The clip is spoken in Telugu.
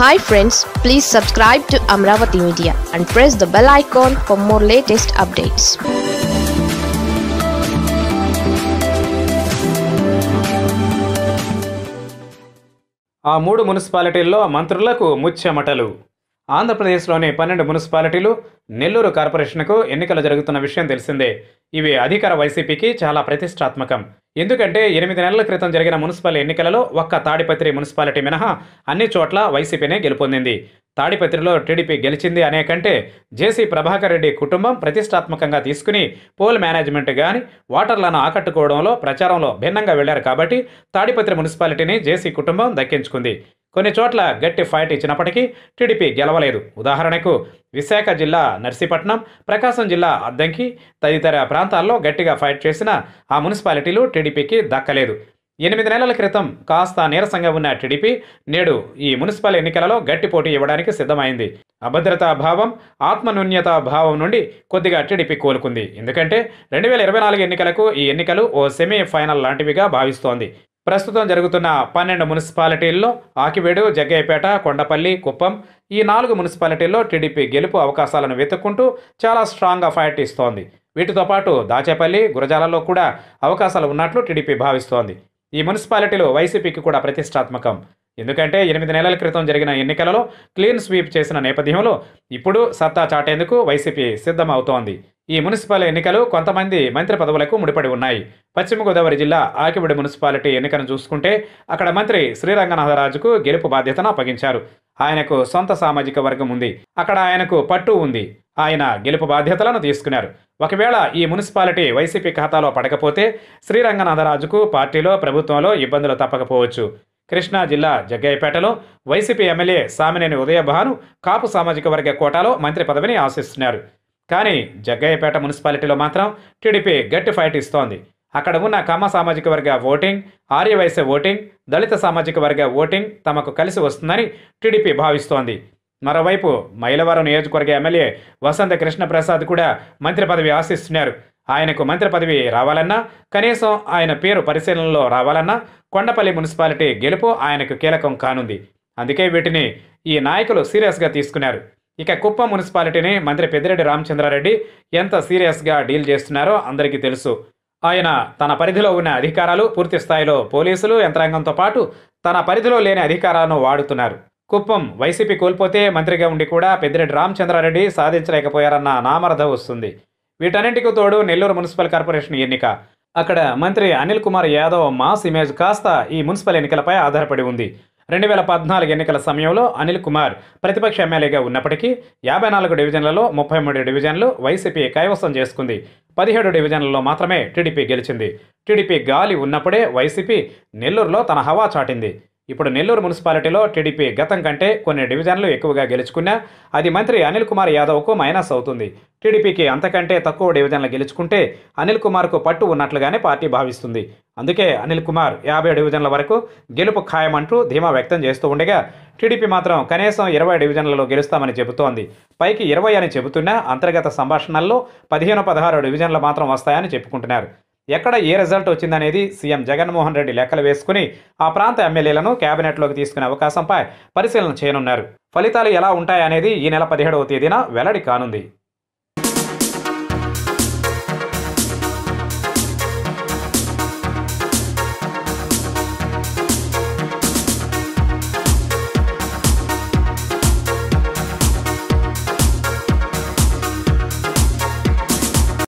hi friends please subscribe to Amaravati media and press the bell icon for more latest updates ఆ మూడు మున్సిపాలిటీల్లో మంత్రులకు ముచ్చెమటలు ఆంధ్రప్రదేశ్లోని పన్నెండు మున్సిపాలిటీలు నెల్లూరు కార్పొరేషన్కు ఎన్నికలు జరుగుతున్న విషయం తెలిసిందే ఇవి అధికార వైసీపీకి చాలా ప్రతిష్టాత్మకం ఎందుకంటే ఎనిమిది నెలల క్రితం జరిగిన మున్సిపల్ ఎన్నికలలో ఒక్క తాడిపత్రి మున్సిపాలిటీ మినహా అన్ని చోట్ల వైసీపీనే గెలుపొందింది తాడిపత్రిలో టీడీపీ గెలిచింది అనే కంటే జేసీ ప్రభాకర్ రెడ్డి కుటుంబం ప్రతిష్టాత్మకంగా తీసుకుని పోల్ మేనేజ్మెంట్ కానీ వాటర్లను ఆకట్టుకోవడంలో ప్రచారంలో భిన్నంగా వెళ్లారు కాబట్టి తాడిపత్రి మున్సిపాలిటీని జేసీ కుటుంబం దక్కించుకుంది కొన్ని చోట్ల గట్టి ఫైట్ ఇచ్చినప్పటికీ టీడీపీ గెలవలేదు ఉదాహరణకు విశాఖ జిల్లా నర్సీపట్నం ప్రకాశం జిల్లా అద్దంకి తదితర ప్రాంతాల్లో గట్టిగా ఫైట్ చేసిన ఆ మున్సిపాలిటీలు టీడీపీకి దక్కలేదు ఎనిమిది నెలల క్రితం కాస్త నీరసంగా ఉన్న టీడీపీ నేడు ఈ మున్సిపల్ ఎన్నికలలో గట్టి పోటీ ఇవ్వడానికి సిద్ధమైంది అభద్రతా భావం ఆత్మనున్యత భావం నుండి కొద్దిగా టీడీపీ కోలుకుంది ఎందుకంటే రెండు వేల ఇరవై నాలుగు ఎన్నికలకు ఈ ఎన్నికలు ఓ సెమీ ఫైనల్ లాంటివిగా భావిస్తోంది ప్రస్తుతం జరుగుతున్న పన్నెండు మున్సిపాలిటీల్లో ఆకివేడు జగ్గయ్యపేట కొండపల్లి కుప్పం ఈ నాలుగు మున్సిపాలిటీల్లో టీడీపీ గెలుపు అవకాశాలను వెతుక్కుంటూ చాలా స్ట్రాంగ్గా ఫైట్ ఇస్తోంది వీటితో పాటు దాచేపల్లి గురజాలలో కూడా అవకాశాలు ఉన్నట్లు టీడీపీ భావిస్తోంది ఈ మున్సిపాలిటీలు వైసీపీకి కూడా ప్రతిష్టాత్మకం ఎందుకంటే ఎనిమిది నెలల క్రితం జరిగిన ఎన్నికలలో క్లీన్ స్వీప్ చేసిన నేపథ్యంలో ఇప్పుడు సత్తా చాటేందుకు వైసీపీ సిద్ధమవుతోంది ఈ మున్సిపల్ ఎన్నికలు కొంతమంది మంత్రి పదవులకు ముడిపడి ఉన్నాయి పశ్చిమ గోదావరి జిల్లా ఆకిబడి మున్సిపాలిటీ ఎన్నికను చూసుకుంటే అక్కడ మంత్రి శ్రీరంగనాథరాజుకు గెలుపు బాధ్యతను అప్పగించారు ఆయనకు సొంత సామాజిక వర్గం ఉంది అక్కడ ఆయనకు పట్టు ఉంది ఆయన గెలుపు బాధ్యతలను తీసుకున్నారు ఒకవేళ ఈ మున్సిపాలిటీ వైసీపీ ఖాతాలో పడకపోతే శ్రీరంగనాథరాజుకు పార్టీలో ప్రభుత్వంలో ఇబ్బందులు తప్పకపోవచ్చు కృష్ణా జిల్లా జగ్గయ్యపేటలో వైసీపీ ఎమ్మెల్యే సామినేని ఉదయభాను కాపు సామాజిక వర్గ కోటాలో మంత్రి పదవిని ఆశిస్తున్నారు కానీ జగ్గయ్యపేట మున్సిపాలిటీలో మాత్రం టీడీపీ గట్టి ఫైట్ ఇస్తోంది అక్కడ ఉన్న కమ్మ సామాజిక వర్గ ఓటింగ్ ఆర్యవైశ్య ఓటింగ్ దళిత సామాజిక వర్గ ఓటింగ్ తమకు కలిసి వస్తుందని టీడీపీ భావిస్తోంది మరోవైపు మైలవరం నియోజకవర్గ ఎమ్మెల్యే వసంత కృష్ణప్రసాద్ కూడా మంత్రి పదవి ఆశిస్తున్నారు ఆయనకు మంత్రి పదవి రావాలన్నా కనీసం ఆయన పేరు పరిశీలనలో రావాలన్నా కొండపల్లి మున్సిపాలిటీ గెలుపు ఆయనకు కీలకం కానుంది అందుకే వీటిని ఈ నాయకులు సీరియస్గా తీసుకున్నారు ఇక కుప్పం మున్సిపాలిటీని మంత్రి పెద్దిరెడ్డి రామచంద్రారెడ్డి ఎంత సీరియస్గా డీల్ చేస్తున్నారో అందరికీ తెలుసు ఆయన తన పరిధిలో ఉన్న అధికారాలు పూర్తి స్థాయిలో పోలీసులు యంత్రాంగంతో పాటు తన పరిధిలో లేని అధికారాలను వాడుతున్నారు కుప్పం వైసీపీ కోల్పోతే మంత్రిగా ఉండి కూడా పెద్దిరెడ్డి రామచంద్రారెడ్డి సాధించలేకపోయారన్న నామర్థ వస్తుంది వీటన్నింటికి తోడు నెల్లూరు మున్సిపల్ కార్పొరేషన్ ఎన్నిక అక్కడ మంత్రి అనిల్ కుమార్ యాదవ్ మాస్ ఇమేజ్ కాస్త ఈ మున్సిపల్ ఎన్నికలపై ఆధారపడి ఉంది రెండు వేల పద్నాలుగు ఎన్నికల సమయంలో అనిల్ కుమార్ ప్రతిపక్ష ఎమ్మెల్యేగా ఉన్నప్పటికీ యాభై నాలుగు డివిజన్లలో ముప్పై మూడు డివిజన్లు వైసీపీ కైవసం చేసుకుంది పదిహేడు డివిజన్లలో మాత్రమే టీడీపీ గెలిచింది టీడీపీ గాలి ఉన్నప్పుడే వైసీపీ నెల్లూరులో తన హవా చాటింది ఇప్పుడు నెల్లూరు మున్సిపాలిటీలో టీడీపీ గతం కంటే కొన్ని డివిజన్లు ఎక్కువగా గెలుచుకున్నా అది మంత్రి అనిల్ కుమార్ యాదవ్కు మైనస్ అవుతుంది టీడీపీకి అంతకంటే తక్కువ డివిజన్లు గెలుచుకుంటే అనిల్ కుమార్కు పట్టు ఉన్నట్లుగానే పార్టీ భావిస్తుంది అందుకే అనిల్ కుమార్ యాభై డివిజన్ల వరకు గెలుపు ఖాయమంటూ ధీమా వ్యక్తం చేస్తూ ఉండగా టీడీపీ మాత్రం కనీసం ఇరవై డివిజన్లలో గెలుస్తామని చెబుతోంది పైకి ఇరవై అని చెబుతున్నా అంతర్గత సంభాషణల్లో పదిహేను పదహారు డివిజన్లు మాత్రం వస్తాయని చెప్పుకుంటున్నారు ఎక్కడ ఏ రిజల్ట్ వచ్చిందనేది సీఎం జగన్మోహన్ రెడ్డి లెక్కలు వేసుకుని ఆ ప్రాంత ఎమ్మెల్యేలను కేబినెట్లోకి తీసుకునే అవకాశంపై పరిశీలన చేయనున్నారు ఫలితాలు ఎలా ఉంటాయనేది ఈ నెల పదిహేడవ తేదీన వెల్లడి కానుంది